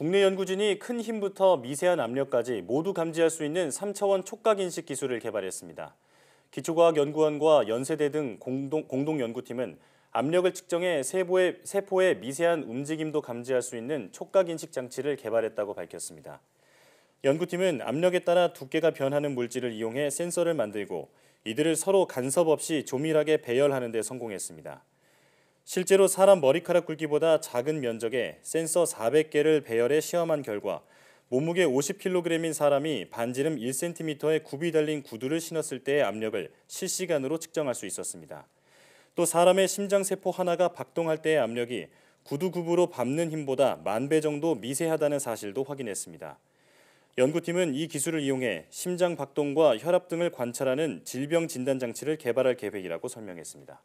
국내 연구진이 큰 힘부터 미세한 압력까지 모두 감지할 수 있는 3차원 촉각 인식 기술을 개발했습니다. 기초과학연구원과 연세대 등 공동, 공동 연구팀은 압력을 측정해 세포의, 세포의 미세한 움직임도 감지할 수 있는 촉각 인식 장치를 개발했다고 밝혔습니다. 연구팀은 압력에 따라 두께가 변하는 물질을 이용해 센서를 만들고 이들을 서로 간섭 없이 조밀하게 배열하는 데 성공했습니다. 실제로 사람 머리카락 굵기보다 작은 면적에 센서 400개를 배열해 시험한 결과 몸무게 50kg인 사람이 반지름 1cm의 굽이 달린 구두를 신었을 때의 압력을 실시간으로 측정할 수 있었습니다. 또 사람의 심장세포 하나가 박동할 때의 압력이 구두 굽으로 밟는 힘보다 만 배 정도 미세하다는 사실도 확인했습니다. 연구팀은 이 기술을 이용해 심장 박동과 혈압 등을 관찰하는 질병 진단 장치를 개발할 계획이라고 설명했습니다.